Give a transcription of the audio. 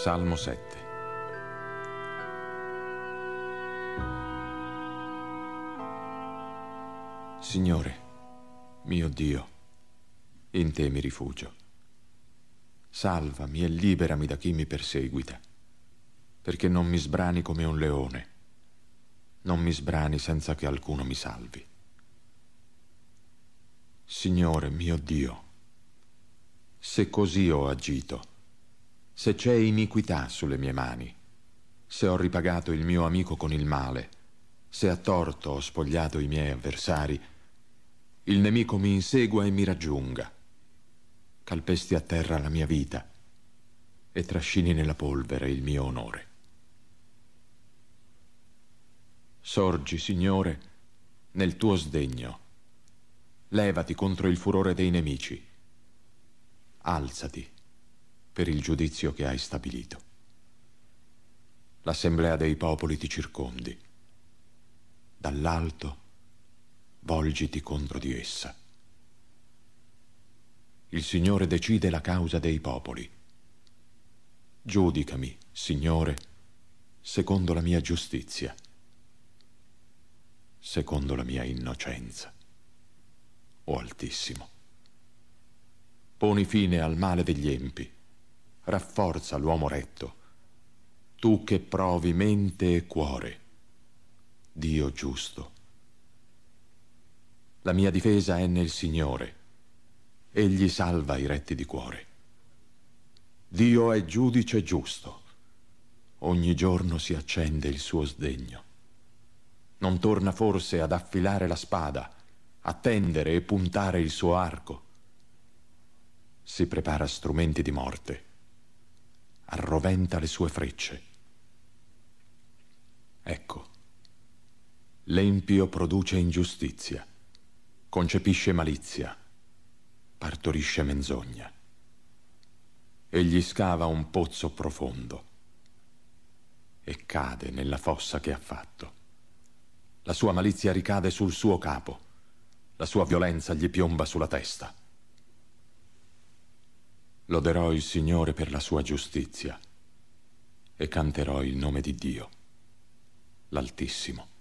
Salmo 7 Signore, mio Dio, in te mi rifugio. Salvami e liberami da chi mi perseguita, perché non mi sbrani come un leone, non mi sbrani senza che alcuno mi salvi. Signore mio Dio, se così ho agito, se c'è iniquità sulle mie mani, se ho ripagato il mio amico con il male, se a torto ho spogliato i miei avversari, il nemico mi insegua e mi raggiunga, calpesti a terra la mia vita e trascini nella polvere il mio onore. Sorgi, Signore, nel tuo sdegno, Levati contro il furore dei nemici. Alzati per il giudizio che hai stabilito. L'assemblea dei popoli ti circondi. Dall'alto volgiti contro di essa. Il Signore decide la causa dei popoli. Giudicami, Signore, secondo la mia giustizia, secondo la mia innocenza o altissimo. Poni fine al male degli empi, rafforza l'uomo retto, tu che provi mente e cuore, Dio giusto. La mia difesa è nel Signore, egli salva i retti di cuore. Dio è giudice giusto, ogni giorno si accende il suo sdegno. Non torna forse ad affilare la spada, attendere e puntare il suo arco. Si prepara strumenti di morte, arroventa le sue frecce. Ecco, l'empio produce ingiustizia, concepisce malizia, partorisce menzogna. Egli scava un pozzo profondo e cade nella fossa che ha fatto. La sua malizia ricade sul suo capo la sua violenza gli piomba sulla testa. Loderò il Signore per la sua giustizia e canterò il nome di Dio, l'Altissimo.